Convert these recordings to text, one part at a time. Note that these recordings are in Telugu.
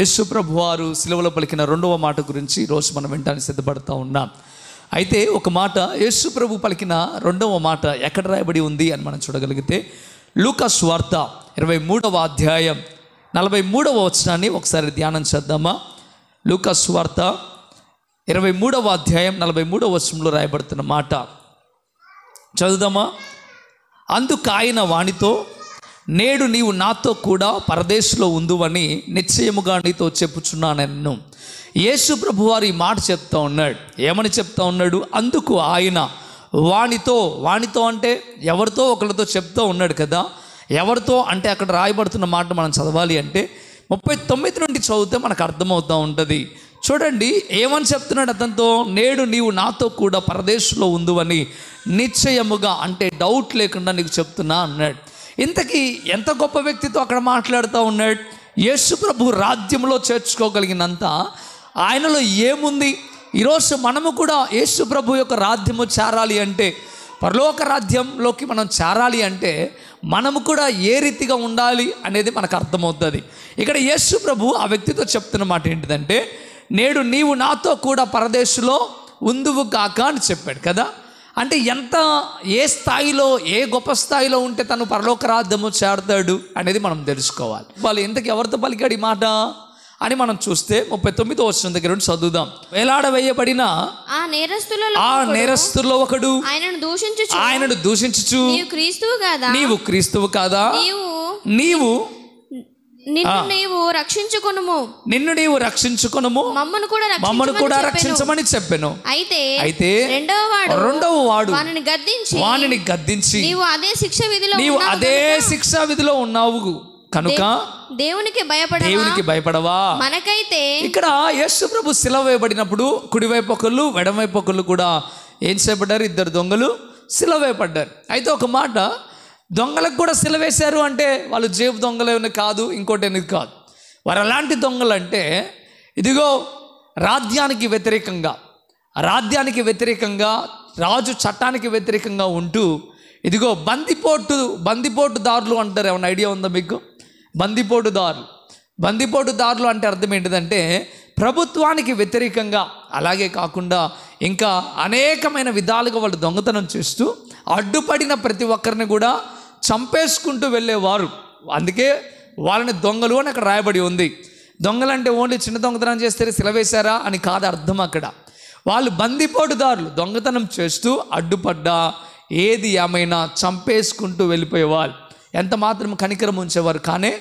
యేసు ప్రభు వారు సిలువలో పలికిన రెండవ మాట గురించి ఈరోజు మనం వినడానికి సిద్ధపడతా ఉన్నాం అయితే ఒక మాట యేసు ప్రభు పలికిన రెండవ మాట ఎక్కడ రాయబడి ఉంది అని మనం చూడగలిగితే లూకస్ వార్త ఇరవై మూడవ అధ్యాయం నలభై మూడవ వచనాన్ని ఒకసారి ధ్యానం చేద్దామా లూకస్ వార్త ఇరవై మూడవ అధ్యాయం నలభై మూడవ వచనంలో రాయబడుతున్న మాట చదువుదామా అందుకు ఆయన వాణితో నేడు నీవు నాతో కూడా పరదేశంలో ఉందని నిశ్చయముగా నీతో చెప్పుచున్నానన్ను యేసు ప్రభువారు ఈ మాట చెప్తా ఉన్నాడు ఏమని చెప్తా ఉన్నాడు అందుకు ఆయన వానితో వానితో అంటే ఎవరితో ఒకరితో చెప్తూ ఉన్నాడు కదా ఎవరితో అంటే అక్కడ రాయబడుతున్న మాట మనం చదవాలి అంటే ముప్పై తొమ్మిది నుండి చదివితే మనకు అర్థమవుతూ ఉంటుంది చూడండి ఏమని చెప్తున్నాడు అతనితో నేడు నీవు నాతో కూడా పరదేశంలో ఉందని నిశ్చయముగా అంటే డౌట్ లేకుండా నీకు చెప్తున్నా అన్నాడు ఇంతకీ ఎంత గొప్ప వ్యక్తితో అక్కడ మాట్లాడుతూ ఉన్నాడు యేసు ప్రభు రాజ్యంలో చేర్చుకోగలిగినంత ఆయనలో ఏముంది ఈరోజు మనము కూడా యేసు ప్రభు యొక్క రాజ్యము చేరాలి అంటే పరలోక రాజ్యంలోకి మనం చేరాలి అంటే మనము కూడా ఏ రీతిగా ఉండాలి అనేది మనకు అర్థమవుతుంది ఇక్కడ యేసు ప్రభు ఆ వ్యక్తితో చెప్తున్న మాట ఏంటిదంటే నేడు నీవు నాతో కూడా పరదేశులో ఉందువు కాక అని చెప్పాడు కదా అంటే ఎంత ఏ స్థాయిలో ఏ గొప్ప స్థాయిలో ఉంటే తను పరలోకరాధ్యము చేరతాడు అనేది మనం తెలుసుకోవాలి వాళ్ళు ఇంతకు ఎవరితో పలికాడు ఈ మాట అని మనం చూస్తే ముప్పై తొమ్మిదో వచ్చిన దగ్గర నుండి చదువుదాం వేలాడ వేయబడిన ఆ నేరస్తులలో ఆ నేరస్తుల్లో ఒకడు ఆయనను దూషించు ఆయనను దూషించు నీవు క్రీస్తువు కాదా నీవు క్రీస్తువు కాదా నీవు నీవు నిన్ను నీవు రక్షించుకొనుము నిన్ను నీవు రక్షించుకొనుము మమ్మను కూడా మమ్మను కూడా రక్షించమని చెప్పాను అయితే అయితే రెండవ వాడు రెండవ వాడు వానిని గద్దించి వానిని గద్దించి నీవు అదే శిక్ష విధిలో నీవు అదే శిక్ష విధిలో ఉన్నావు కనుక దేవునికి భయపడవా దేవునికి భయపడవా మనకైతే ఇక్కడ యేసు ప్రభు శిల వేయబడినప్పుడు కుడివైపు ఒకళ్ళు ఎడమవైపు ఒకళ్ళు కూడా ఏం చేయబడ్డారు ఇద్దరు దొంగలు శిల వేయబడ్డారు అయితే ఒక మాట దొంగలకు కూడా సిలవేశారు అంటే వాళ్ళు జేబు దొంగలేమని కాదు ఇంకోటి అనేది కాదు వారు ఎలాంటి దొంగలు అంటే ఇదిగో రాజ్యానికి వ్యతిరేకంగా రాజ్యానికి వ్యతిరేకంగా రాజు చట్టానికి వ్యతిరేకంగా ఉంటూ ఇదిగో బందిపోటు బందిపోటు దారులు అంటారు ఏమైనా ఐడియా ఉందా మీకు బందిపోటు దారులు బందిపోటు దారులు అంటే అర్థం ఏంటిదంటే ప్రభుత్వానికి వ్యతిరేకంగా అలాగే కాకుండా ఇంకా అనేకమైన విధాలుగా వాళ్ళు దొంగతనం చేస్తూ అడ్డుపడిన ప్రతి ఒక్కరిని కూడా చంపేసుకుంటూ వెళ్ళేవారు అందుకే వాళ్ళని దొంగలు అని అక్కడ రాయబడి ఉంది దొంగలంటే ఓన్లీ చిన్న దొంగతనం చేస్తే సిలవేశారా అని కాదు అర్థం అక్కడ వాళ్ళు బందిపోటుదారులు దొంగతనం చేస్తూ అడ్డుపడ్డా ఏది ఏమైనా చంపేసుకుంటూ వెళ్ళిపోయేవారు ఎంత మాత్రం కనికరం ఉంచేవారు కానే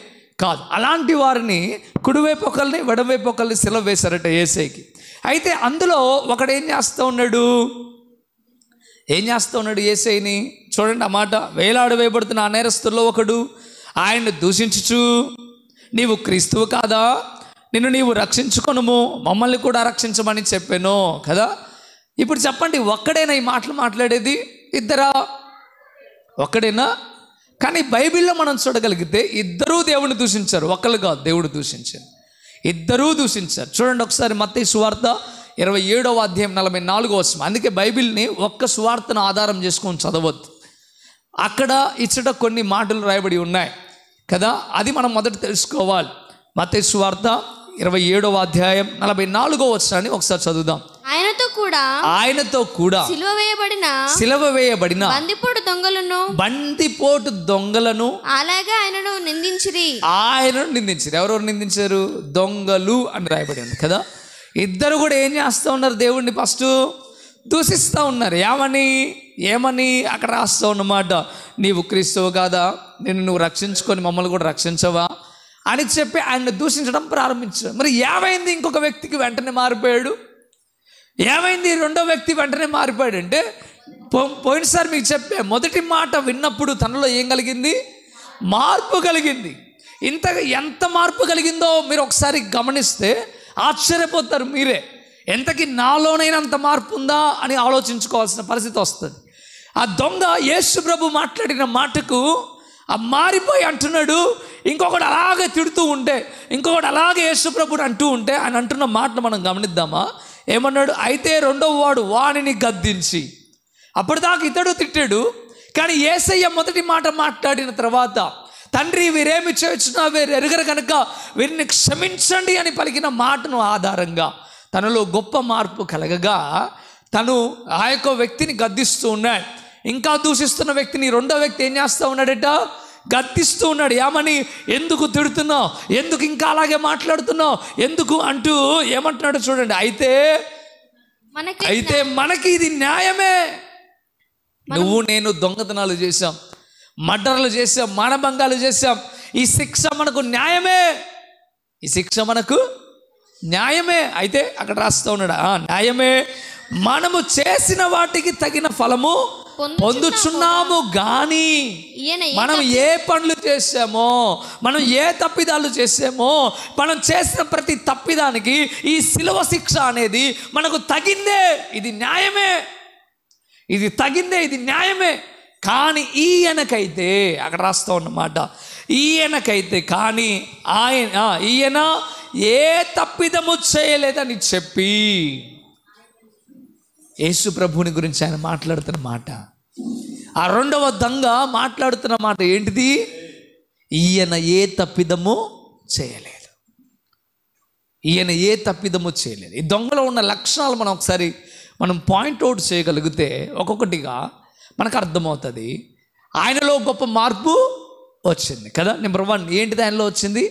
కాదు అలాంటి వారిని కుడివైపు ఒకరిని వెడవైపు ఒకరిని సెలవు వేశారట ఏసైకి అయితే అందులో ఒకడేం చేస్తూ ఉన్నాడు ఏం చేస్తూ ఉన్నాడు ఏసైని చూడండి ఆ మాట వేలాడు వేయబడుతున్న ఆ నేరస్తుల్లో ఒకడు ఆయన్ను దూషించుచు నీవు క్రీస్తువు కాదా నిన్ను నీవు రక్షించుకొనుము మమ్మల్ని కూడా రక్షించమని చెప్పాను కదా ఇప్పుడు చెప్పండి ఒక్కడేనా ఈ మాటలు మాట్లాడేది ఇద్దరా ఒక్కడేనా కానీ బైబిల్లో మనం చూడగలిగితే ఇద్దరూ దేవుని దూషించారు ఒకళ్ళు కాదు దేవుడు దూషించారు ఇద్దరూ దూషించారు చూడండి ఒకసారి మత్తయి సువార్త ఇరవై ఏడవ అధ్యాయం నలభై నాలుగో వచ్చిన అందుకే బైబిల్ని ఒక్క సువార్తను ఆధారం చేసుకొని చదవద్దు అక్కడ ఇచ్చట కొన్ని మాటలు రాయబడి ఉన్నాయి కదా అది మనం మొదట తెలుసుకోవాలి మత సువార్త ఇరవై ఏడవ అధ్యాయం నలభై నాలుగో వచ్చిన ఒకసారి చదువుదాం ఆయనతో కూడా ఆయనతో కూడా సిలువ వేయబడిన సిలువ వేయబడిన బందిపోటు దొంగలను బందిపోటు దొంగలను అలాగే ఆయనను నిందించిరి ఆయనను నిందించిరి ఎవరెవరు నిందించారు దొంగలు అని రాయబడి ఉంది కదా ఇద్దరు కూడా ఏం చేస్తూ ఉన్నారు దేవుడిని ఫస్ట్ దూషిస్తూ ఉన్నారు ఏమని ఏమని అక్కడ రాస్తూ ఉన్నమాట నీవు క్రీస్తువు కాదా నేను నువ్వు రక్షించుకొని మమ్మల్ని కూడా రక్షించవా అని చెప్పి ఆయన దూషించడం ప్రారంభించాడు మరి ఏమైంది ఇంకొక వ్యక్తికి వెంటనే మారిపోయాడు ఏమైంది రెండో వ్యక్తి వెంటనే మారిపోయాడు అంటే పోయినసారి మీకు చెప్పే మొదటి మాట విన్నప్పుడు తనలో ఏం కలిగింది మార్పు కలిగింది ఇంత ఎంత మార్పు కలిగిందో మీరు ఒకసారి గమనిస్తే ఆశ్చర్యపోతారు మీరే ఎంతకి నాలోనైనంత మార్పు ఉందా అని ఆలోచించుకోవాల్సిన పరిస్థితి వస్తుంది ఆ దొంగ యేసు ప్రభు మాట్లాడిన మాటకు ఆ మారిపోయి అంటున్నాడు ఇంకొకడు అలాగే తిడుతూ ఉంటే ఇంకొకడు అలాగే యేసుప్రభుడు అంటూ ఉంటే ఆయన అంటున్న మాటను మనం గమనిద్దామా ఏమన్నాడు అయితే రెండవ వాడు వాణిని గద్దించి అప్పటిదాకా ఇతడు తిట్టాడు కానీ ఏసయ్య మొదటి మాట మాట్లాడిన తర్వాత తండ్రి వీరేమి చేసినా వీరు ఎరుగర కనుక వీరిని క్షమించండి అని పలికిన మాటను ఆధారంగా తనలో గొప్ప మార్పు కలగగా తను ఆ యొక్క వ్యక్తిని గద్దిస్తూ ఉన్నాడు ఇంకా దూషిస్తున్న వ్యక్తిని రెండో వ్యక్తి ఏం చేస్తూ ఉన్నాడట గద్దిస్తూ ఉన్నాడు ఏమని ఎందుకు తిడుతున్నావు ఎందుకు ఇంకా అలాగే మాట్లాడుతున్నావు ఎందుకు అంటూ ఏమంటున్నాడు చూడండి అయితే అయితే మనకి ఇది న్యాయమే నువ్వు నేను దొంగతనాలు చేశాం మర్డర్లు చేసాం మానభంగాలు చేసాం ఈ శిక్ష మనకు న్యాయమే ఈ శిక్ష మనకు న్యాయమే అయితే అక్కడ రాస్తూ ఉన్నాడు న్యాయమే మనము చేసిన వాటికి తగిన ఫలము పొందుచున్నాము గాని మనం ఏ పనులు చేసామో మనం ఏ తప్పిదాలు చేసామో మనం చేసిన ప్రతి తప్పిదానికి ఈ సిలవ శిక్ష అనేది మనకు తగిందే ఇది న్యాయమే ఇది తగిందే ఇది న్యాయమే కానీ ఈయనకైతే అక్కడ రాస్తా ఉన్నమాట ఈయనకైతే కానీ ఆయన ఈయన ఏ తప్పిదము చేయలేదని చెప్పి యేసు ప్రభుని గురించి ఆయన మాట్లాడుతున్న మాట ఆ రెండవ దొంగ మాట్లాడుతున్న మాట ఏంటిది ఈయన ఏ తప్పిదము చేయలేదు ఈయన ఏ తప్పిదము చేయలేదు ఈ దొంగలో ఉన్న లక్షణాలు మనం ఒకసారి మనం పాయింట్అవుట్ చేయగలిగితే ఒక్కొక్కటిగా మనకు అర్థమవుతుంది ఆయనలో గొప్ప మార్పు వచ్చింది కదా నెంబర్ వన్ ఏంటిది ఆయనలో వచ్చింది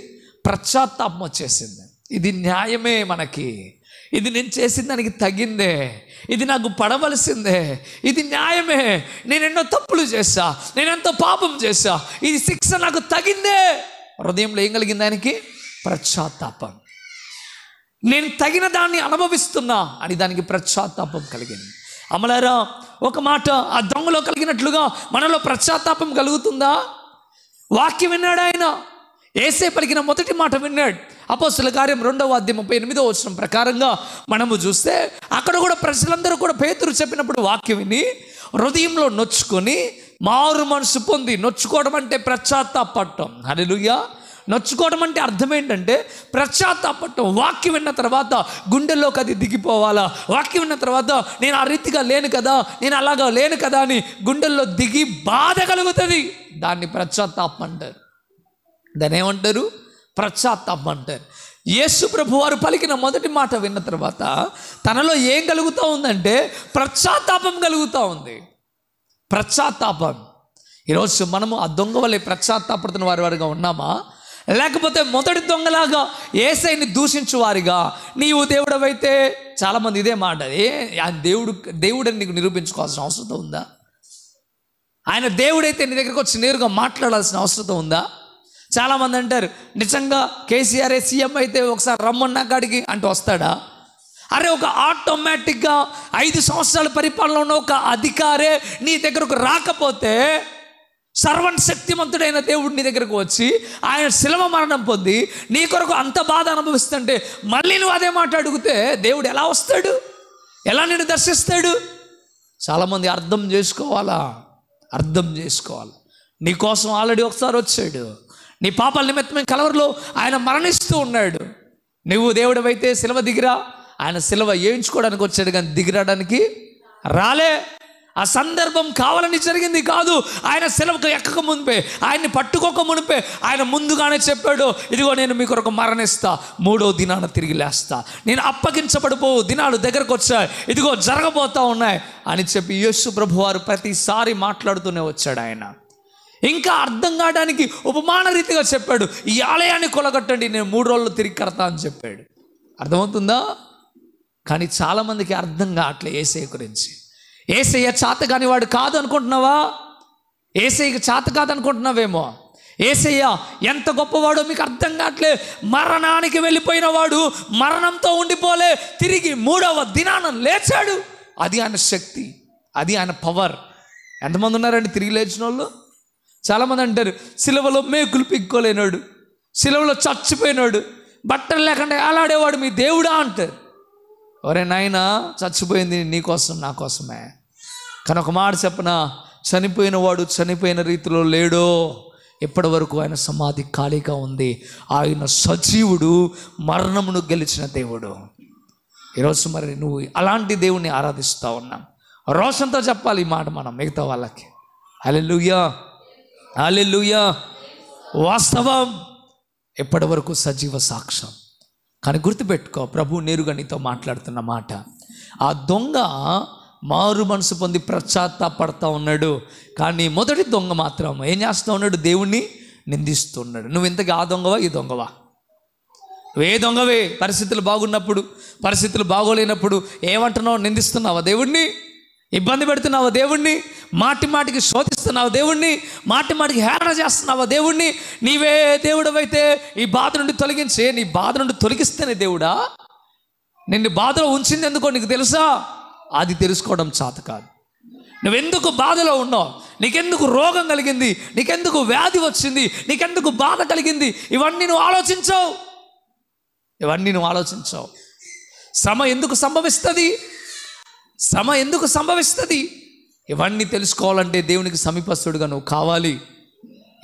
ప్రశ్చాత్తాపం వచ్చేసింది ఇది న్యాయమే మనకి ఇది నేను చేసిన దానికి తగిందే ఇది నాకు పడవలసిందే ఇది న్యాయమే నేను ఎన్నో తప్పులు చేశా నేను ఎంతో పాపం చేశా ఇది శిక్ష నాకు తగిందే హృదయంలో ఏం కలిగింది దానికి ప్రశ్చాత్తాపం నేను తగిన దాన్ని అనుభవిస్తున్నా అని దానికి ప్రశ్చాత్తాపం కలిగింది అమలారా ఒక మాట ఆ దొంగలో కలిగినట్లుగా మనలో పశ్చాత్తాపం కలుగుతుందా వాక్యం విన్నాడు ఆయన ఏసే పలికిన మొదటి మాట విన్నాడు అపోస్తుల కార్యం రెండవ అధ్యయ ముప్పై ఎనిమిదో వచ్చిన ప్రకారంగా మనము చూస్తే అక్కడ కూడా ప్రజలందరూ కూడా పేతురు చెప్పినప్పుడు వాక్యం విని హృదయంలో నొచ్చుకొని మారు మనసు పొంది నొచ్చుకోవడం అంటే పశ్చాత్తాపట్టం లుయ్యా నచ్చుకోవడం అంటే అర్థం ఏంటంటే ప్రశ్చాత్తాపట్టం వాక్యం విన్న తర్వాత గుండెల్లోకి అది దిగిపోవాలా వాక్యం విన్న తర్వాత నేను ఆ రీతిగా లేను కదా నేను అలాగా లేను కదా అని గుండెల్లో దిగి బాధ కలుగుతుంది దాన్ని ప్రశ్చాత్తాపం అంటారు దాని ఏమంటారు ప్రశ్చాత్తాపం అంటారు యేసు ప్రభు వారు పలికిన మొదటి మాట విన్న తర్వాత తనలో ఏం కలుగుతూ ఉందంటే ప్రశ్చాత్తాపం కలుగుతూ ఉంది ప్రశ్చాత్తాపం ఈరోజు మనము ఆ దొంగ వలె ప్రశ్చాత్తాపడుతున్న వారి వారిగా ఉన్నామా లేకపోతే మొదటి దొంగలాగా ఏసైని దూషించు వారిగా నీవు దేవుడవైతే చాలామంది ఇదే మాట ఏ దేవుడు దేవుడని నీకు నిరూపించుకోవాల్సిన అవసరం ఉందా ఆయన దేవుడైతే నీ దగ్గరకు వచ్చి నేరుగా మాట్లాడాల్సిన అవసరం ఉందా చాలామంది అంటారు నిజంగా కేసీఆర్ఏ సీఎం అయితే ఒకసారి రమ్మన్నా కాడికి అంటూ వస్తాడా అరే ఒక ఆటోమేటిక్గా ఐదు సంవత్సరాల పరిపాలన ఉన్న ఒక అధికారే నీ దగ్గరకు రాకపోతే శక్తిమంతుడైన దేవుడు నీ దగ్గరకు వచ్చి ఆయన శిలవ మరణం పొంది నీ కొరకు అంత బాధ అనుభవిస్తుంటే మళ్ళీ నువ్వు అదే మాట అడిగితే దేవుడు ఎలా వస్తాడు ఎలా నేను దర్శిస్తాడు చాలామంది అర్థం చేసుకోవాలా అర్థం చేసుకోవాలి నీ కోసం ఆల్రెడీ ఒకసారి వచ్చాడు నీ పాపాల నిమిత్తమే కలవరిలో ఆయన మరణిస్తూ ఉన్నాడు నువ్వు దేవుడవైతే శిలవ దిగిరా ఆయన శిలవ వేయించుకోవడానికి వచ్చాడు కానీ దిగిరాడానికి రాలే ఆ సందర్భం కావాలని జరిగింది కాదు ఆయన సెలవుకు ఎక్కక మునిపే ఆయన్ని పట్టుకోక మునిపే ఆయన ముందుగానే చెప్పాడు ఇదిగో నేను మీ కొరకు మరణిస్తా మూడో దినాన తిరిగి లేస్తా నేను అప్పగించబడిపో దినాలు దగ్గరకు వచ్చాయి ఇదిగో జరగబోతా ఉన్నాయి అని చెప్పి యేసు ప్రభు వారు ప్రతిసారి మాట్లాడుతూనే వచ్చాడు ఆయన ఇంకా అర్థం కావడానికి ఉపమాన రీతిగా చెప్పాడు ఈ ఆలయాన్ని కొలగట్టండి నేను మూడు రోజులు తిరిగి కడతా అని చెప్పాడు అర్థమవుతుందా కానీ చాలామందికి అర్థం కావట్లే ఏసే గురించి ఏసయ్య చాత కాని వాడు కాదు అనుకుంటున్నావా ఏసయ్యకి చాత అనుకుంటున్నావేమో ఏసయ్య ఎంత గొప్పవాడో మీకు అర్థం కావట్లే మరణానికి వెళ్ళిపోయిన వాడు మరణంతో ఉండిపోలే తిరిగి మూడవ దినాన లేచాడు అది ఆయన శక్తి అది ఆయన పవర్ ఎంతమంది ఉన్నారండి తిరిగి లేచిన వాళ్ళు చాలామంది అంటారు సిలవలో మేకులు పిక్కోలేనాడు సిలవలో చచ్చిపోయినాడు బట్టలు లేకుండా ఏలాడేవాడు మీ దేవుడా అంటారు ఒరే నాయన చచ్చిపోయింది నీకోసం నా కోసమే కానీ ఒక మాట చెప్పన చనిపోయిన వాడు చనిపోయిన రీతిలో లేడో ఇప్పటి వరకు ఆయన సమాధి ఖాళీగా ఉంది ఆయన సజీవుడు మరణమును గెలిచిన దేవుడు ఈరోజు మరి నువ్వు అలాంటి దేవుణ్ణి ఆరాధిస్తూ ఉన్నాం రోషంతో చెప్పాలి ఈ మాట మనం మిగతా వాళ్ళకి అలెలుయా అలెలుయా వాస్తవం ఎప్పటి వరకు సజీవ సాక్ష్యం కానీ గుర్తుపెట్టుకో ప్రభు నేరుగా నీతో మాట్లాడుతున్న మాట ఆ దొంగ మారు మనసు పొంది పడతా ఉన్నాడు కానీ మొదటి దొంగ మాత్రం ఏం చేస్తూ ఉన్నాడు దేవుణ్ణి నిందిస్తున్నాడు నువ్వు ఇంతకీ ఆ దొంగవా ఈ దొంగవా నువ్వే దొంగవే పరిస్థితులు బాగున్నప్పుడు పరిస్థితులు బాగోలేనప్పుడు ఏమంటున్నావు నిందిస్తున్నావా దేవుణ్ణి ఇబ్బంది పెడుతున్నావా దేవుణ్ణి మాటి మాటికి శోధిస్తున్నావు దేవుణ్ణి మాటి మాటికి హేళన చేస్తున్నావా దేవుణ్ణి నీవే దేవుడవైతే ఈ బాధ నుండి తొలగించే నీ బాధ నుండి తొలగిస్తేనే దేవుడా నిన్ను బాధలో ఉంచింది ఎందుకో నీకు తెలుసా అది తెలుసుకోవడం చాత కాదు నువ్వెందుకు బాధలో ఉన్నావు నీకెందుకు రోగం కలిగింది నీకెందుకు వ్యాధి వచ్చింది నీకెందుకు బాధ కలిగింది ఇవన్నీ నువ్వు ఆలోచించవు ఇవన్నీ నువ్వు ఆలోచించవు శ్రమ ఎందుకు సంభవిస్తుంది శ్రమ ఎందుకు సంభవిస్తుంది ఇవన్నీ తెలుసుకోవాలంటే దేవునికి సమీపస్తుడుగా నువ్వు కావాలి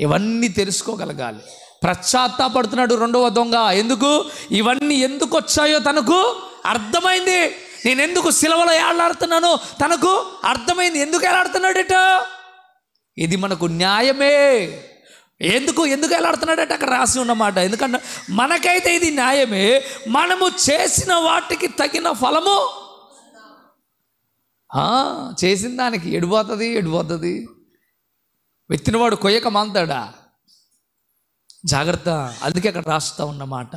ఇవన్నీ తెలుసుకోగలగాలి పశ్చాత్తాపడుతున్నాడు రెండవ దొంగ ఎందుకు ఇవన్నీ ఎందుకు వచ్చాయో తనకు అర్థమైంది నేను ఎందుకు సెలవులో ఏలాడుతున్నానో తనకు అర్థమైంది ఎందుకు ఏలాడుతున్నాడట ఇది మనకు న్యాయమే ఎందుకు ఎందుకు ఏలాడుతున్నాడట అక్కడ రాసి ఉన్నమాట ఎందుకంటే మనకైతే ఇది న్యాయమే మనము చేసిన వాటికి తగిన ఫలము చేసిన దానికి ఎడిపోతుంది ఎడిపోతుంది వెత్తినవాడు కొయ్యక మాంతాడా జాగ్రత్త అందుకే అక్కడ రాస్తా ఉన్నమాట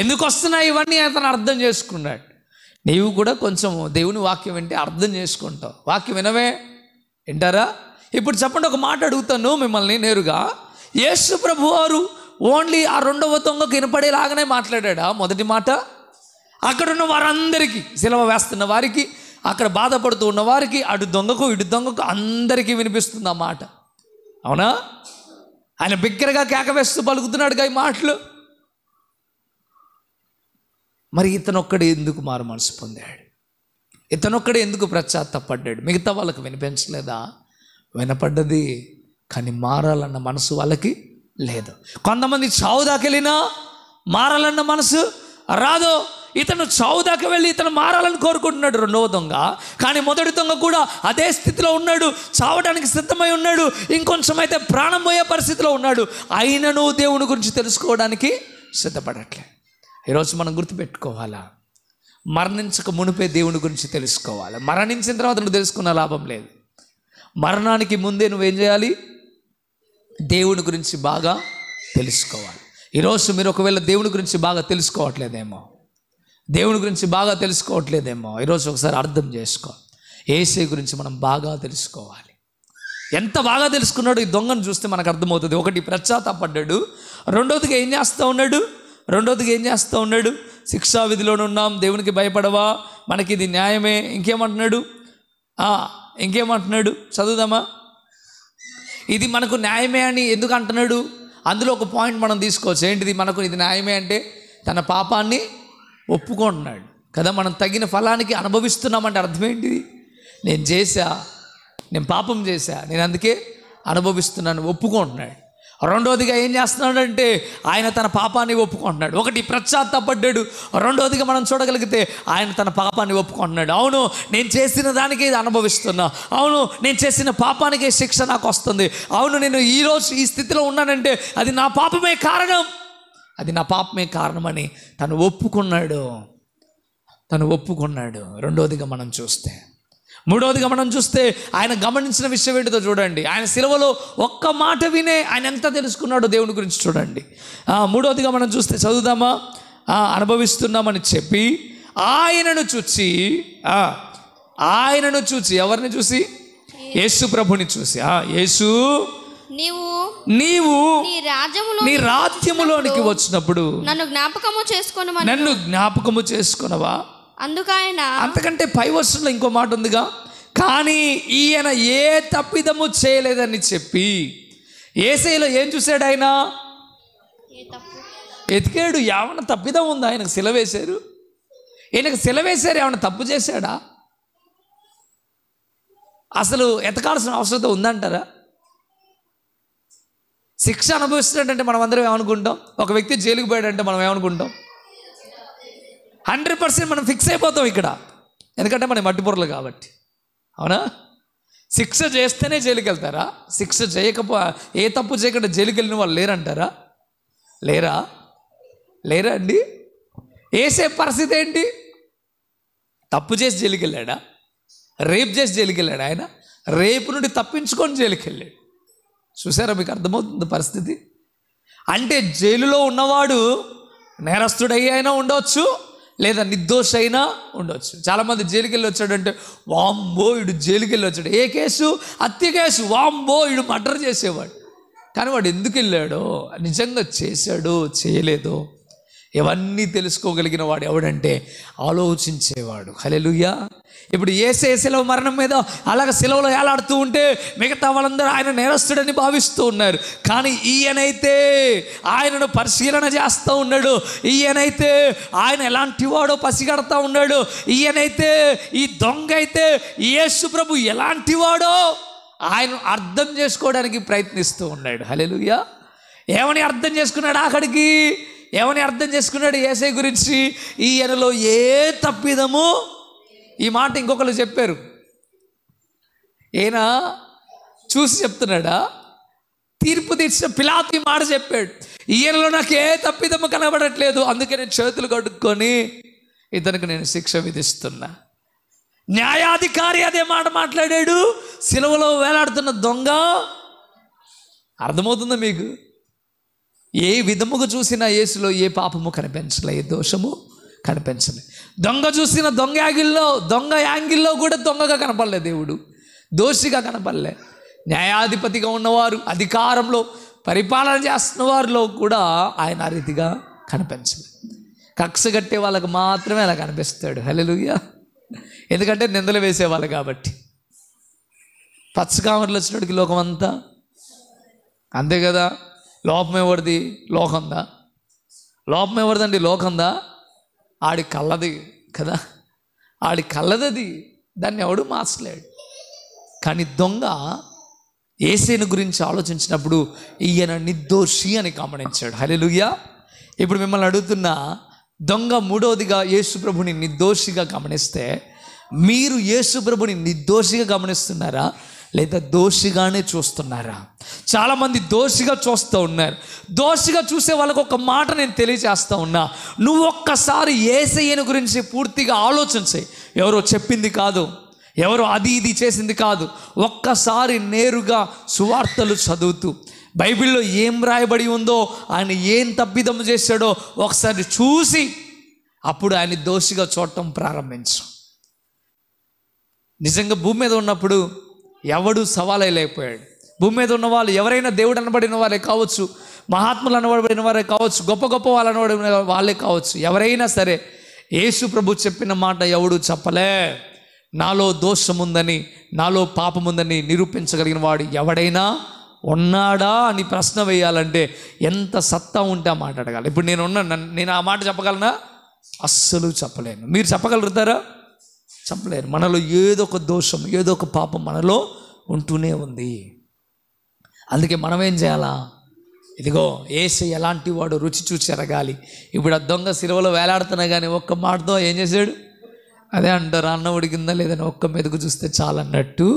ఎందుకు వస్తున్నాయి ఇవన్నీ అతను అర్థం చేసుకున్నాడు నీవు కూడా కొంచెం దేవుని వాక్యం వింటే అర్థం చేసుకుంటావు వాక్యం వినవే వింటారా ఇప్పుడు చెప్పండి ఒక మాట అడుగుతాను మిమ్మల్ని నేరుగా యేసు ప్రభు వారు ఓన్లీ ఆ రెండవ తొంగకు వినపడేలాగానే మాట్లాడాడా మొదటి మాట అక్కడున్న వారందరికీ సెలవు వేస్తున్న వారికి అక్కడ బాధపడుతూ ఉన్నవారికి అటు దొంగకు ఇటు దొంగకు అందరికీ వినిపిస్తుంది ఆ మాట అవునా ఆయన బిగ్గరగా కేకవేస్తూ పలుకుతున్నాడుగా ఈ మాటలు మరి ఇతనొక్కడే ఎందుకు మారు మనసు పొందాడు ఇతనొక్కడే ఎందుకు పడ్డాడు మిగతా వాళ్ళకి వినిపించలేదా వినపడ్డది కానీ మారాలన్న మనసు వాళ్ళకి లేదు కొంతమంది చావు దాకెళ్ళినా మారాలన్న మనసు రాదో ఇతను చావు దాకా వెళ్ళి ఇతను మారాలని కోరుకుంటున్నాడు రెండవ దొంగ కానీ మొదటి దొంగ కూడా అదే స్థితిలో ఉన్నాడు చావడానికి సిద్ధమై ఉన్నాడు ఇంకొంచెం అయితే ప్రాణం పోయే పరిస్థితిలో ఉన్నాడు అయినను దేవుని గురించి తెలుసుకోవడానికి సిద్ధపడట్లే ఈరోజు మనం గుర్తుపెట్టుకోవాలా మరణించక మునిపే దేవుని గురించి తెలుసుకోవాలి మరణించిన తర్వాత నువ్వు తెలుసుకున్న లాభం లేదు మరణానికి ముందే నువ్వేం చేయాలి దేవుని గురించి బాగా తెలుసుకోవాలి ఈరోజు మీరు ఒకవేళ దేవుని గురించి బాగా తెలుసుకోవట్లేదేమో దేవుని గురించి బాగా తెలుసుకోవట్లేదేమో ఈరోజు ఒకసారి అర్థం చేసుకో ఏసే గురించి మనం బాగా తెలుసుకోవాలి ఎంత బాగా తెలుసుకున్నాడు ఈ దొంగను చూస్తే మనకు అర్థమవుతుంది ఒకటి ప్రశ్చాతపడ్డాడు రెండోదిగా ఏం చేస్తూ ఉన్నాడు రెండోదిగా ఏం చేస్తూ ఉన్నాడు శిక్షా విధిలోనే ఉన్నాం దేవునికి భయపడవా మనకి ఇది న్యాయమే ఇంకేమంటున్నాడు ఇంకేమంటున్నాడు చదువుదామా ఇది మనకు న్యాయమే అని ఎందుకు అంటున్నాడు అందులో ఒక పాయింట్ మనం తీసుకోవచ్చు ఏంటిది మనకు ఇది న్యాయమే అంటే తన పాపాన్ని ఒప్పుకుంటున్నాడు కదా మనం తగిన ఫలానికి అనుభవిస్తున్నామంటే అర్థం నేను చేశా నేను పాపం చేశా నేను అందుకే అనుభవిస్తున్నాను ఒప్పుకుంటున్నాడు రెండోదిగా ఏం చేస్తున్నాడంటే ఆయన తన పాపాన్ని ఒప్పుకుంటున్నాడు ఒకటి ప్రత్యాత్తాపడ్డాడు రెండోదిగా మనం చూడగలిగితే ఆయన తన పాపాన్ని ఒప్పుకుంటున్నాడు అవును నేను చేసిన దానికి అనుభవిస్తున్నా అవును నేను చేసిన పాపానికే శిక్ష నాకు వస్తుంది అవును నేను ఈరోజు ఈ స్థితిలో ఉన్నానంటే అది నా పాపమే కారణం అది నా పాపమే కారణమని తను ఒప్పుకున్నాడు తను ఒప్పుకున్నాడు రెండోదిగా మనం చూస్తే మూడోదిగా మనం చూస్తే ఆయన గమనించిన విషయం ఏంటిదో చూడండి ఆయన సిలవలో ఒక్క మాట వినే ఆయన ఎంత తెలుసుకున్నాడో దేవుని గురించి చూడండి మూడోదిగా మనం చూస్తే చదువుదామా అనుభవిస్తున్నామని చెప్పి ఆయనను చూచి ఆయనను చూచి ఎవరిని చూసి యేసు ప్రభుని చూసి యేసు నీవు నీవు నీ రాజ్యములో నీ రాజ్యములోనికి వచ్చినప్పుడు నన్ను జ్ఞాపకము చేసుకొనమా నన్ను జ్ఞాపకము చేసుకొనవా అందుక ఆయన అంతకంటే పై వర్షంలో ఇంకో మాట ఉందిగా కానీ ఈయన ఏ తప్పిదము చేయలేదని చెప్పి ఏసైలో ఏం చూశాడు ఆయన ఎతికాడు ఏమన్నా తప్పిదం ఉందా ఆయనకు సిలవేశారు ఈయనకు సిలవేశారు ఏమైనా తప్పు చేశాడా అసలు ఎతకాల్సిన అవసరం ఉందంటారా శిక్ష అనుభవిస్తున్నాడంటే మనం అందరం ఏమనుకుంటాం ఒక వ్యక్తి జైలుకు పోయాడంటే మనం ఏమనుకుంటాం హండ్రెడ్ పర్సెంట్ మనం ఫిక్స్ అయిపోతాం ఇక్కడ ఎందుకంటే మనం మట్టిపొరలు కాబట్టి అవునా శిక్ష చేస్తేనే జైలుకి వెళ్తారా శిక్ష చేయకపో ఏ తప్పు చేయకుండా జైలుకి వెళ్ళిన వాళ్ళు లేరంటారా లేరా లేరా అండి వేసే పరిస్థితి ఏంటి తప్పు చేసి జైలుకి వెళ్ళాడా రేపు చేసి జైలుకి వెళ్ళాడు ఆయన రేపు నుండి తప్పించుకొని జైలుకి వెళ్ళాడు చూసారా మీకు అర్థమవుతుంది పరిస్థితి అంటే జైలులో ఉన్నవాడు నేరస్తుడయ్యి అయినా ఉండవచ్చు లేదా నిర్దోష అయినా ఉండవచ్చు చాలామంది జైలుకి వెళ్ళి వచ్చాడంటే వాంబో ఇడు జైలుకి వెళ్ళి వచ్చాడు ఏ కేసు హత్య కేసు వాంబో ఇడు మర్డర్ చేసేవాడు కానీ వాడు ఎందుకు వెళ్ళాడో నిజంగా చేశాడో చేయలేదో ఇవన్నీ తెలుసుకోగలిగిన వాడు ఎవడంటే ఆలోచించేవాడు హలెలుయ్యా ఇప్పుడు ఏసే సెలవు మరణం మీద అలాగ సెలవులో ఏలాడుతూ ఉంటే మిగతా వాళ్ళందరూ ఆయన నేరస్తుడని భావిస్తూ ఉన్నారు కానీ ఈయనైతే ఆయనను పరిశీలన చేస్తూ ఉన్నాడు ఈయనైతే ఆయన ఎలాంటి వాడో పసిగడతా ఉన్నాడు ఈయనైతే ఈ దొంగ అయితే యేసు ప్రభు ఎలాంటి వాడో ఆయన అర్థం చేసుకోవడానికి ప్రయత్నిస్తూ ఉన్నాడు హలెలుయ్యా ఏమని అర్థం చేసుకున్నాడు అక్కడికి ఏమని అర్థం చేసుకున్నాడు ఏసై గురించి ఈయనలో ఏ తప్పిదము ఈ మాట ఇంకొకరు చెప్పారు ఈయన చూసి చెప్తున్నాడా తీర్పు తీర్చిన పిలాతి మాట చెప్పాడు ఈయనలో నాకు ఏ తప్పిదము కనబడట్లేదు అందుకే నేను చేతులు కడుక్కొని ఇతనికి నేను శిక్ష విధిస్తున్నా న్యాయాధికారి అదే మాట మాట్లాడాడు సిలువలో వేలాడుతున్న దొంగ అర్థమవుతుందా మీకు ఏ విధముగా చూసినా యేసులో ఏ పాపము కనిపించలే ఏ దోషము కనిపించలే దొంగ చూసిన దొంగ యాంగిల్లో దొంగ యాంగిల్లో కూడా దొంగగా కనపడలే దేవుడు దోషిగా కనపడలే న్యాయాధిపతిగా ఉన్నవారు అధికారంలో పరిపాలన చేస్తున్న వారిలో కూడా ఆయన ఆ రీతిగా కనిపించలేదు కక్ష కట్టే వాళ్ళకు మాత్రమే అలా కనిపిస్తాడు హలెలుయ్య ఎందుకంటే నిందలు వేసేవాళ్ళు కాబట్టి పచ్చకామర్లు వచ్చినప్పటికి లోకం అంతా అంతే కదా లోపం ఎవరిది లోకందా లోపం ఎవరిదండి లోకందా ఆడి కళ్ళది కదా ఆడి కళ్ళదది దాన్ని ఎవడు మార్చలేడు కానీ దొంగ ఏసేను గురించి ఆలోచించినప్పుడు ఈయన నిర్దోషి అని గమనించాడు హలెలుయా ఇప్పుడు మిమ్మల్ని అడుగుతున్న దొంగ మూడవదిగా యేసుప్రభుని నిర్దోషిగా గమనిస్తే మీరు యేసుప్రభుని నిర్దోషిగా గమనిస్తున్నారా లేదా దోషిగానే చూస్తున్నారా చాలామంది దోషిగా చూస్తూ ఉన్నారు దోషిగా చూసే వాళ్ళకు ఒక మాట నేను తెలియజేస్తూ ఉన్నా నువ్వు ఒక్కసారి ఏసయ్యను గురించి పూర్తిగా ఆలోచించే ఎవరో చెప్పింది కాదు ఎవరో అది ఇది చేసింది కాదు ఒక్కసారి నేరుగా సువార్తలు చదువుతూ బైబిల్లో ఏం రాయబడి ఉందో ఆయన ఏం తప్పిదం చేశాడో ఒకసారి చూసి అప్పుడు ఆయన దోషిగా చూడటం ప్రారంభించు నిజంగా భూమి మీద ఉన్నప్పుడు ఎవడు సవాలే లేకపోయాడు భూమి మీద ఉన్న వాళ్ళు ఎవరైనా దేవుడు అనబడిన వారే కావచ్చు మహాత్ములు అనబడిన వారే కావచ్చు గొప్ప గొప్ప వాళ్ళు అనబడిన వాళ్ళే కావచ్చు ఎవరైనా సరే యేసు ప్రభు చెప్పిన మాట ఎవడు చెప్పలే నాలో దోషముందని నాలో పాపముందని నిరూపించగలిగిన వాడు ఎవడైనా ఉన్నాడా అని ప్రశ్న వేయాలంటే ఎంత సత్తా ఉంటే ఆ మాట అడగాలి ఇప్పుడు నేను ఉన్నా నేను ఆ మాట చెప్పగలనా అస్సలు చెప్పలేను మీరు చెప్పగలుగుతారా చంపలేరు మనలో ఏదో ఒక దోషం ఏదో ఒక పాపం మనలో ఉంటూనే ఉంది అందుకే మనం ఏం చేయాలా ఇదిగో ఏసే ఎలాంటి వాడు రుచి చూసి ఎరగాలి ఇప్పుడు ఆ దొంగ సిరువలో వేలాడుతున్నా కానీ ఒక్క మాటతో ఏం చేశాడు అదే అంటారు అన్న ఉడికిందా లేదని ఒక్క మెదుగు చూస్తే చాలన్నట్టు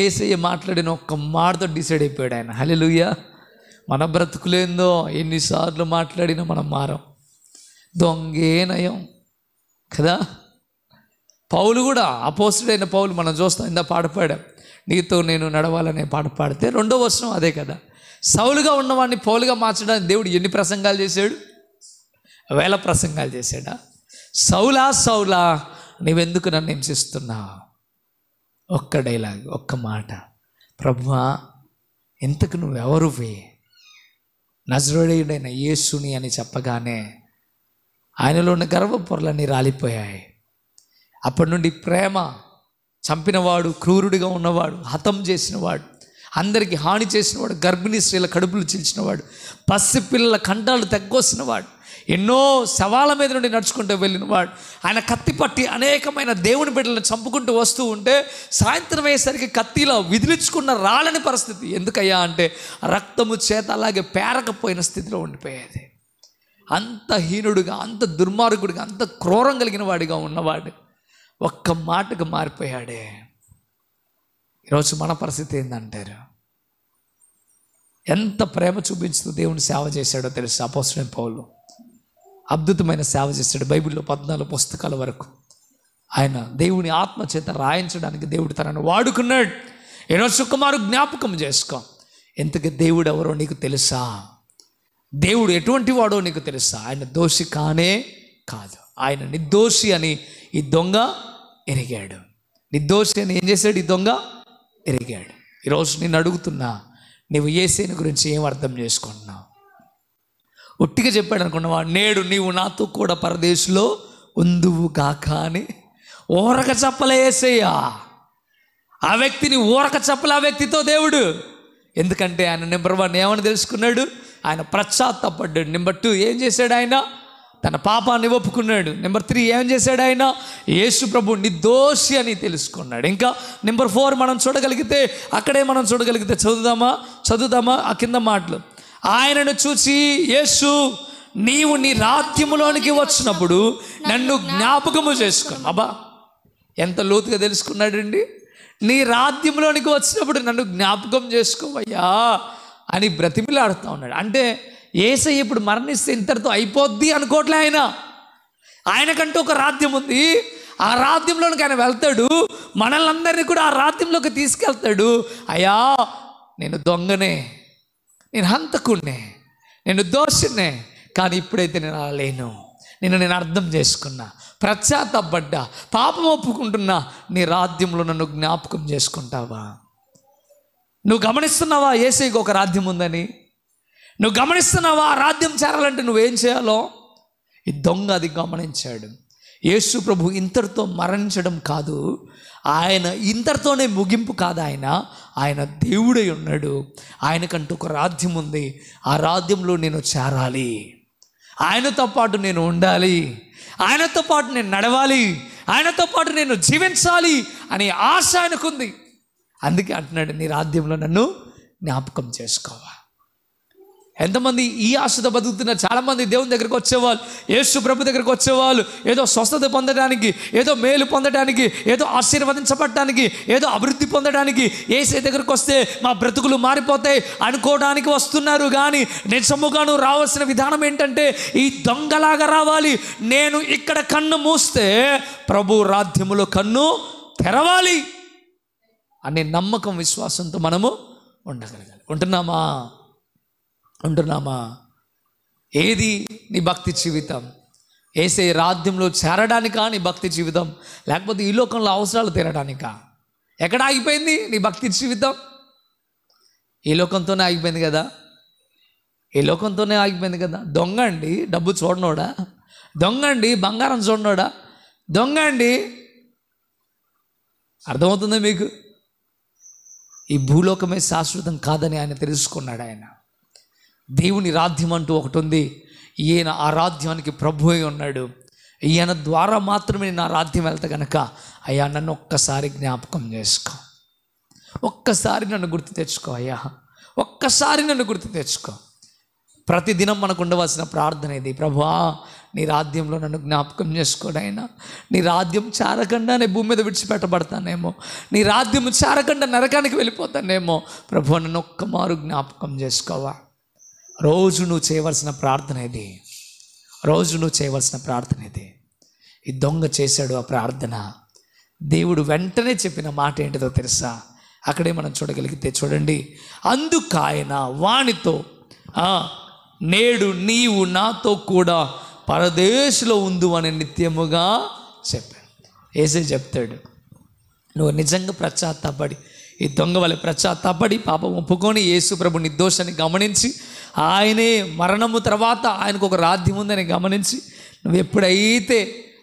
ఏసయ్య మాట్లాడిన ఒక్క మాటతో డిసైడ్ అయిపోయాడు ఆయన లూయ మన బ్రతుకులేందో ఎన్నిసార్లు మాట్లాడినా మనం మారం దొంగే నయం కదా పౌలు కూడా అపోసుడైన పౌలు మనం చూస్తాం ఇందా పాట పాడాం నీతో నేను నడవాలనే పాట పాడితే రెండో వర్షం అదే కదా సౌలుగా ఉన్నవాడిని పౌలుగా మార్చడానికి దేవుడు ఎన్ని ప్రసంగాలు చేశాడు వేల ప్రసంగాలు చేశాడా సౌలా సౌలా నీవెందుకు నన్ను హింసిస్తున్నా ఒక్క డైలాగ్ ఒక్క మాట ప్రభువా ఇంతకు వే నజరుడైన యేసుని అని చెప్పగానే ఆయనలో ఉన్న గర్వపొరలన్నీ రాలిపోయాయి అప్పటి నుండి ప్రేమ చంపినవాడు క్రూరుడిగా ఉన్నవాడు హతం చేసినవాడు అందరికీ హాని చేసినవాడు గర్భిణీ స్త్రీల కడుపులు పసి పసిపిల్లల కండాలు తగ్గొసినవాడు ఎన్నో సవాళ్ళ మీద నుండి నడుచుకుంటూ వెళ్ళినవాడు ఆయన కత్తి పట్టి అనేకమైన దేవుని బిడ్డలను చంపుకుంటూ వస్తూ ఉంటే సాయంత్రం అయ్యేసరికి కత్తిలో విదిలించుకున్న రాలని పరిస్థితి ఎందుకయ్యా అంటే రక్తము చేత అలాగే పేరకపోయిన స్థితిలో ఉండిపోయేది అంత హీనుడుగా అంత దుర్మార్గుడిగా అంత క్రూరం కలిగిన వాడిగా ఉన్నవాడు ఒక్క మాటకు మారిపోయాడే ఈరోజు మన పరిస్థితి ఏంటంటారు ఎంత ప్రేమ చూపించుతూ దేవుని సేవ చేశాడో తెలుసు అపోసరం పౌలు అద్భుతమైన సేవ చేశాడు బైబిల్లో పద్నాలుగు పుస్తకాల వరకు ఆయన దేవుని ఆత్మ చేత రాయించడానికి దేవుడు తనను వాడుకున్నాడు ఈరోజు సుకుమారు జ్ఞాపకం చేసుకో ఇంతకు దేవుడు ఎవరో నీకు తెలుసా దేవుడు ఎటువంటి వాడో నీకు తెలుసా ఆయన దోషి కానే కాదు ఆయన నిర్దోషి అని ఈ దొంగ ఎరిగాడు నిర్దోషి అని ఏం చేశాడు ఈ దొంగ ఎరిగాడు ఈరోజు నేను అడుగుతున్నా ఏ ఏసేని గురించి ఏం అర్థం చేసుకుంటున్నావు ఒట్టిగా చెప్పాడు అనుకున్నావా నేడు నీవు నాతో కూడా పరదేశంలో ఉందువు కాక అని ఊరక చెప్పలే ఆ వ్యక్తిని ఊరక చెప్పలే ఆ వ్యక్తితో దేవుడు ఎందుకంటే ఆయన నెంబర్ వన్ ఏమని తెలుసుకున్నాడు ఆయన ప్రశ్చాత్తపడ్డాడు నెంబర్ టూ ఏం చేశాడు ఆయన తన పాపాన్ని ఒప్పుకున్నాడు నెంబర్ త్రీ ఏం చేశాడు ఆయన యేసు ప్రభు నిర్దోషి అని తెలుసుకున్నాడు ఇంకా నెంబర్ ఫోర్ మనం చూడగలిగితే అక్కడే మనం చూడగలిగితే చదువుదామా చదువుదామా ఆ కింద మాటలు ఆయనను చూసి యేసు నీవు నీ రాత్యములోనికి వచ్చినప్పుడు నన్ను జ్ఞాపకము చేసుకుని అబ్బా ఎంత లోతుగా తెలుసుకున్నాడండి నీ రాత్యములోనికి వచ్చినప్పుడు నన్ను జ్ఞాపకం చేసుకోవయ్యా అని బ్రతిమిలాడుతూ ఉన్నాడు అంటే ఏసై ఇప్పుడు మరణిస్తే ఇంతటితో అయిపోద్ది అనుకోవట్లే ఆయన ఆయనకంటూ ఒక రాజ్యం ఉంది ఆ రాజ్యంలోనికి ఆయన వెళ్తాడు మనల్ని అందరినీ కూడా ఆ రాజ్యంలోకి తీసుకెళ్తాడు అయ్యా నేను దొంగనే నేను హంతకుణ్ణే నేను దోషనే కానీ ఇప్పుడైతే నేను అలా లేను నేను నేను అర్థం చేసుకున్నా ప్రత్యాతపడ్డా పాపం ఒప్పుకుంటున్నా నీ రాజ్యంలో నన్ను జ్ఞాపకం చేసుకుంటావా నువ్వు గమనిస్తున్నావా ఏసీకి ఒక రాజ్యం ఉందని నువ్వు గమనిస్తున్నావా రాజ్యం చేరాలంటే నువ్వేం చేయాలో ఈ దొంగ అది గమనించాడు యేసు ప్రభు ఇంతటితో మరణించడం కాదు ఆయన ఇంతటితోనే ముగింపు కాదు ఆయన ఆయన దేవుడై ఉన్నాడు ఆయనకంటూ ఒక రాజ్యం ఉంది ఆ రాజ్యంలో నేను చేరాలి ఆయనతో పాటు నేను ఉండాలి ఆయనతో పాటు నేను నడవాలి ఆయనతో పాటు నేను జీవించాలి అనే ఆశ ఆయనకుంది అందుకే అంటున్నాడు నీ రాజ్యంలో నన్ను జ్ఞాపకం చేసుకోవాలి ఎంతమంది ఈ ఆశతో బతుకుతున్నారు చాలామంది దేవుని దగ్గరకు వచ్చేవాళ్ళు యేసు ప్రభు దగ్గరకు వచ్చేవాళ్ళు ఏదో స్వస్థత పొందడానికి ఏదో మేలు పొందడానికి ఏదో ఆశీర్వదించబడటానికి ఏదో అభివృద్ధి పొందడానికి ఏసే దగ్గరకు వస్తే మా బ్రతుకులు మారిపోతాయి అనుకోవడానికి వస్తున్నారు కానీ నిజముగాను రావాల్సిన విధానం ఏంటంటే ఈ దొంగలాగా రావాలి నేను ఇక్కడ కన్ను మూస్తే ప్రభు రాధ్యములో కన్ను తెరవాలి అనే నమ్మకం విశ్వాసంతో మనము ఉండగలగాలి ఉంటున్నామా ఉంటున్నామా ఏది నీ భక్తి జీవితం వేసే రాజ్యంలో చేరడానికా నీ భక్తి జీవితం లేకపోతే ఈ లోకంలో అవసరాలు తీరడానికా ఎక్కడ ఆగిపోయింది నీ భక్తి జీవితం ఈ లోకంతోనే ఆగిపోయింది కదా ఈ లోకంతోనే ఆగిపోయింది కదా దొంగ అండి డబ్బు చూడనోడా దొంగ అండి బంగారం చూడనోడా దొంగ అండి అర్థమవుతుందా మీకు ఈ భూలోకమే శాశ్వతం కాదని ఆయన తెలుసుకున్నాడు ఆయన దేవుని రాధ్యం అంటూ ఒకటి ఉంది ఈయన రాధ్యానికి ప్రభు అయి ఉన్నాడు ఈయన ద్వారా మాత్రమే నా రాధ్యం వెళ్తా గనక అయ్యా నన్ను ఒక్కసారి జ్ఞాపకం చేసుకో ఒక్కసారి నన్ను గుర్తు తెచ్చుకో అయ్యా ఒక్కసారి నన్ను గుర్తు తెచ్చుకో ప్రతిదినం మనకు ఉండవలసిన ప్రార్థన ఇది ప్రభువా నీ రాధ్యంలో నన్ను జ్ఞాపకం చేసుకోడైనా నీ రాధ్యం చారకుండా నేను భూమి మీద విడిచిపెట్టబడతానేమో నీ రాధ్యం చారకుండా నరకానికి వెళ్ళిపోతానేమో ప్రభు నన్ను ఒక్కమారు జ్ఞాపకం చేసుకోవా రోజు నువ్వు చేయవలసిన ప్రార్థన ఇది రోజు నువ్వు చేయవలసిన ప్రార్థన ఇది ఈ దొంగ చేశాడు ఆ ప్రార్థన దేవుడు వెంటనే చెప్పిన మాట ఏంటిదో తెలుసా అక్కడే మనం చూడగలిగితే చూడండి అందుకాయన వానితో నేడు నీవు నాతో కూడా పరదేశంలో ఉందు అని నిత్యముగా చెప్పాడు ఏసే చెప్తాడు నువ్వు నిజంగా ప్రచాతాపడి ఈ దొంగ వాళ్ళ ప్రచాతాపడి పాపం ఒప్పుకొని యేసు ప్రభు నిర్దోషాన్ని గమనించి ఆయనే మరణము తర్వాత ఆయనకు ఒక రాధ్యం ఉందని గమనించి నువ్వు ఎప్పుడైతే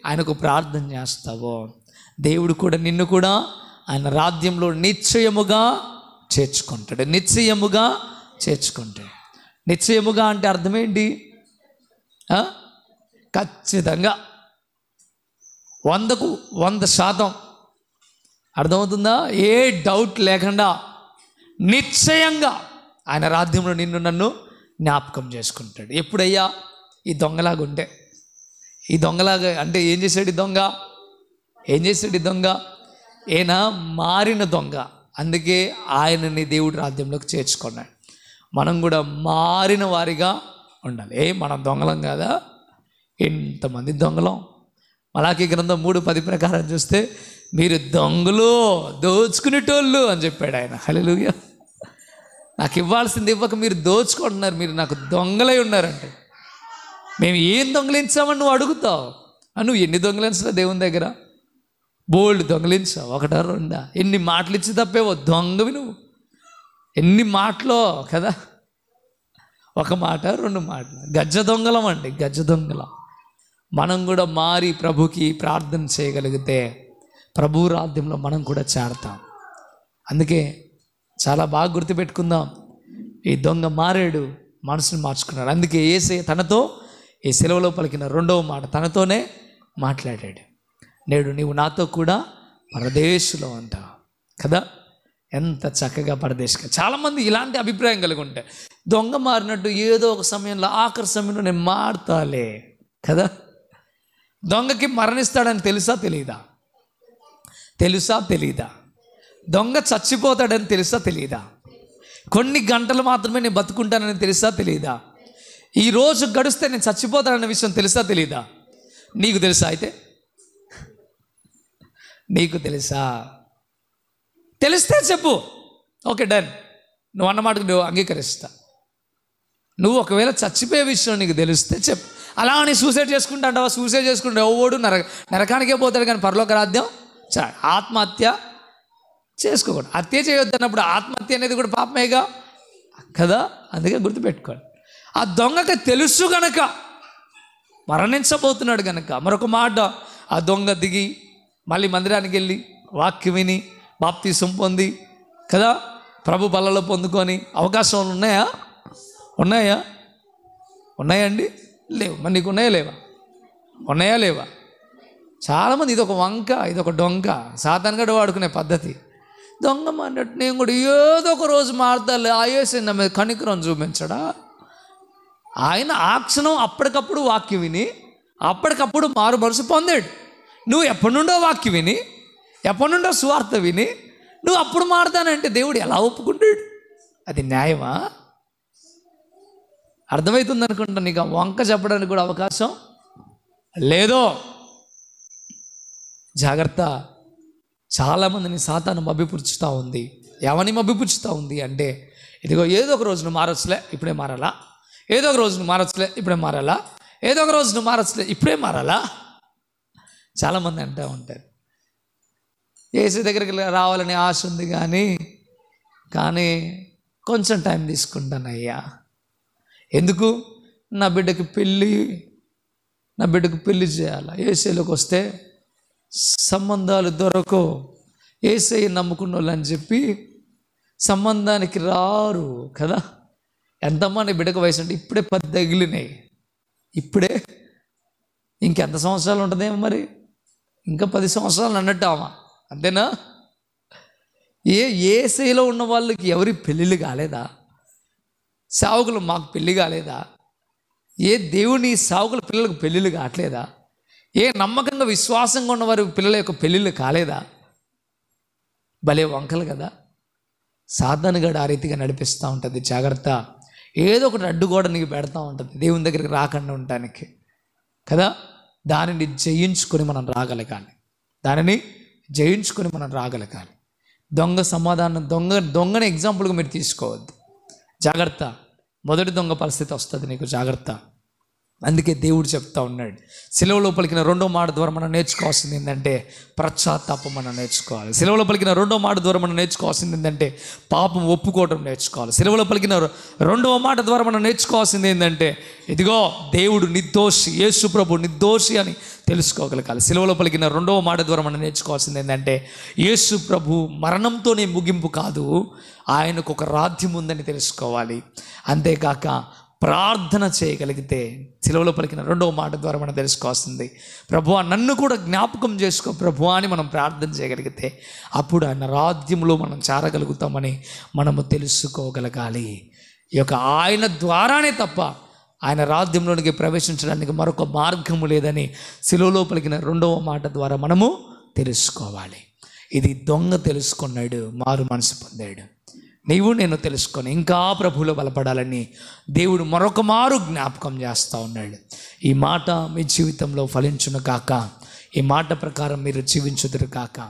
ఆయనకు ప్రార్థన చేస్తావో దేవుడు కూడా నిన్ను కూడా ఆయన రాధ్యంలో నిశ్చయముగా చేర్చుకుంటాడు నిశ్చయముగా చేర్చుకుంటాడు నిశ్చయముగా అంటే అర్థమేంటి ఖచ్చితంగా వందకు వంద శాతం అర్థమవుతుందా ఏ డౌట్ లేకుండా నిశ్చయంగా ఆయన రాధ్యంలో నిన్ను నన్ను జ్ఞాపకం చేసుకుంటాడు ఎప్పుడయ్యా ఈ దొంగలాగా ఉంటే ఈ దొంగలాగా అంటే ఏం చేశాడు ఈ దొంగ ఏం చేశాడు ఈ దొంగ ఈయన మారిన దొంగ అందుకే ఆయనని దేవుడి రాజ్యంలోకి చేర్చుకున్నాడు మనం కూడా మారిన వారిగా ఉండాలి ఏ మనం దొంగలం కాదా ఎంతమంది దొంగలం మలాకి గ్రంథం మూడు పది ప్రకారం చూస్తే మీరు దొంగలు దోచుకునేటోళ్ళు అని చెప్పాడు ఆయన హలో నాకు ఇవ్వాల్సింది ఇవ్వక మీరు దోచుకుంటున్నారు మీరు నాకు దొంగలై ఉన్నారంటే మేము ఏం దొంగలించామని నువ్వు అడుగుతావు నువ్వు ఎన్ని దొంగలించలే దేవుని దగ్గర బోల్డ్ దొంగలించావు ఒకటా రెండా ఎన్ని మాటలు ఇచ్చి తప్పేవో దొంగవి నువ్వు ఎన్ని మాటలో కదా ఒక మాట రెండు మాటలు గజ్జ దొంగలం అండి గజ్జ దొంగలం మనం కూడా మారి ప్రభుకి ప్రార్థన చేయగలిగితే ప్రభు రాధ్యంలో మనం కూడా చేరతాం అందుకే చాలా బాగా గుర్తుపెట్టుకుందాం ఈ దొంగ మారాడు మనసును మార్చుకున్నాడు అందుకే ఏసే తనతో ఈ సెలవులో పలికిన రెండవ మాట తనతోనే మాట్లాడాడు నేడు నీవు నాతో కూడా పరదేశులో అంటావు కదా ఎంత చక్కగా పరదేశంగా చాలామంది ఇలాంటి అభిప్రాయం కలిగి ఉంటాయి దొంగ మారినట్టు ఏదో ఒక సమయంలో ఆఖరి సమయంలో నేను మారుతాలే కదా దొంగకి మరణిస్తాడని తెలుసా తెలీదా తెలుసా తెలీదా దొంగ చచ్చిపోతాడని తెలుసా తెలియదా కొన్ని గంటలు మాత్రమే నేను బతుకుంటానని తెలుసా తెలియదా ఈ రోజు గడిస్తే నేను చచ్చిపోతానన్న విషయం తెలుసా తెలీదా నీకు తెలుసా అయితే నీకు తెలుసా తెలిస్తే చెప్పు ఓకే డన్ నువ్వు అన్నమాట నువ్వు అంగీకరిస్తా నువ్వు ఒకవేళ చచ్చిపోయే విషయం నీకు తెలిస్తే చెప్పు అలా అని సూసైడ్ చేసుకుంటా అంటావా సూసైడ్ చేసుకుంటావు ఎవడు నర నరకానికే పోతాడు కానీ పరలోక రాధ్యం ఆత్మహత్య చేసుకోకూడదు హత్య అన్నప్పుడు ఆత్మహత్య అనేది కూడా పాపమేగా కదా అందుకే గుర్తుపెట్టుకోండి ఆ దొంగక తెలుసు గనక మరణించబోతున్నాడు గనక మరొక మాట ఆ దొంగ దిగి మళ్ళీ మందిరానికి వెళ్ళి వాక్యం విని బాప్తి పొంది కదా ప్రభు బలలో పొందుకొని అవకాశం ఉన్నాయా ఉన్నాయా ఉన్నాయండి లేవు మరి నీకు ఉన్నాయా లేవా ఉన్నాయా లేవా చాలామంది ఇది ఒక వంక ఇది ఒక డొంక సాధారణంగా వాడుకునే పద్ధతి దొంగమ్మ అన్నట్టు నేను కూడా ఏదో ఒక రోజు మారుతాలే ఆయేసి నా మీద కనికరం చూపించడా ఆయన ఆ క్షణం అప్పటికప్పుడు వాక్యం విని అప్పటికప్పుడు మారు మనసు పొందాడు నువ్వు ఎప్పటి నుండో వాక్యం విని ఎప్పటి నుండో సువార్త విని నువ్వు అప్పుడు మారుతానంటే దేవుడు ఎలా ఒప్పుకుంటాడు అది న్యాయమా అర్థమవుతుంది అనుకుంటా నీకు వంక చెప్పడానికి కూడా అవకాశం లేదో జాగ్రత్త చాలామందిని సాతాను మభ్యపుచ్చుతూ ఉంది ఎవరిని మభ్యపుచ్చుతూ ఉంది అంటే ఇదిగో ఏదో ఒక రోజును మారచ్చులే ఇప్పుడే మారాలా ఏదో ఒక రోజును మారచ్చులే ఇప్పుడే మారాలా ఏదో ఒక రోజును మారచ్చులే ఇప్పుడే మారాలా చాలామంది అంటూ ఉంటారు ఏసీ దగ్గరికి రావాలని ఆశ ఉంది కానీ కానీ కొంచెం టైం తీసుకుంటానయ్యా ఎందుకు నా బిడ్డకి పెళ్ళి నా బిడ్డకు పెళ్లి చేయాలా ఏసీలోకి వస్తే సంబంధాలు దొరకవు ఏసై నమ్ముకున్న వాళ్ళని చెప్పి సంబంధానికి రారు కదా ఎంతమంది బిడక వయసు అంటే ఇప్పుడే పది తగిలినాయి ఇప్పుడే ఇంకెంత సంవత్సరాలు ఉంటుందేమో మరి ఇంకా పది సంవత్సరాలు అన్నట్టు ఆమె అంతేనా ఏ ఏసైలో ఉన్న వాళ్ళకి ఎవరి పెళ్ళిళ్ళు కాలేదా సావుకులు మాకు పెళ్ళి కాలేదా ఏ దేవుని సావుకుల పిల్లలకు పెళ్ళిళ్ళు కావట్లేదా ఏ నమ్మకంగా విశ్వాసంగా ఉన్నవారు పిల్లల యొక్క పెళ్ళిళ్ళు కాలేదా భలే వంకలు కదా సాధనగాడు ఆ రీతిగా నడిపిస్తూ ఉంటుంది జాగ్రత్త ఏదో ఒకటి అడ్డుగోడ నీకు పెడతా ఉంటుంది దేవుని దగ్గరికి రాకుండా ఉండటానికి కదా దానిని జయించుకొని మనం రాగలగాలి దానిని జయించుకొని మనం రాగలగాలి దొంగ సమాధానం దొంగ దొంగని ఎగ్జాంపుల్గా మీరు తీసుకోవద్దు జాగ్రత్త మొదటి దొంగ పరిస్థితి వస్తుంది నీకు జాగ్రత్త అందుకే దేవుడు చెప్తా ఉన్నాడు సెలవులో పలికిన రెండో మాట ద్వారా మనం నేర్చుకోవాల్సింది ఏంటంటే పశ్చాత్తాపం మనం నేర్చుకోవాలి సెలవులో పలికిన రెండో మాట ద్వారా మనం నేర్చుకోవాల్సింది ఏంటంటే పాపం ఒప్పుకోవడం నేర్చుకోవాలి సెలవులో పలికిన రెండవ మాట ద్వారా మనం నేర్చుకోవాల్సింది ఏంటంటే ఇదిగో దేవుడు నిర్దోషి యేసు ప్రభు నిర్దోషి అని తెలుసుకోగలగాలి సెలవులో పలికిన రెండవ మాట ద్వారా మనం నేర్చుకోవాల్సింది ఏంటంటే యేసు ప్రభు మరణంతోనే ముగింపు కాదు ఆయనకు ఒక రాధ్యం ఉందని తెలుసుకోవాలి అంతేకాక ప్రార్థన చేయగలిగితే సెలవులో పలికిన రెండవ మాట ద్వారా మనం తెలుసుకోవాల్సింది ప్రభు నన్ను కూడా జ్ఞాపకం చేసుకో ప్రభు అని మనం ప్రార్థన చేయగలిగితే అప్పుడు ఆయన రాజ్యంలో మనం చేరగలుగుతామని మనము తెలుసుకోగలగాలి ఈ యొక్క ఆయన ద్వారానే తప్ప ఆయన రాజ్యంలోనికి ప్రవేశించడానికి మరొక మార్గము లేదని సెలవులో పలికిన రెండవ మాట ద్వారా మనము తెలుసుకోవాలి ఇది దొంగ తెలుసుకున్నాడు మారు మనసు పొందాడు నీవు నేను తెలుసుకొని ఇంకా ప్రభువులో బలపడాలని దేవుడు మరొక మారు జ్ఞాపకం చేస్తూ ఉన్నాడు ఈ మాట మీ జీవితంలో ఫలించును కాక ఈ మాట ప్రకారం మీరు జీవించుదురు కాక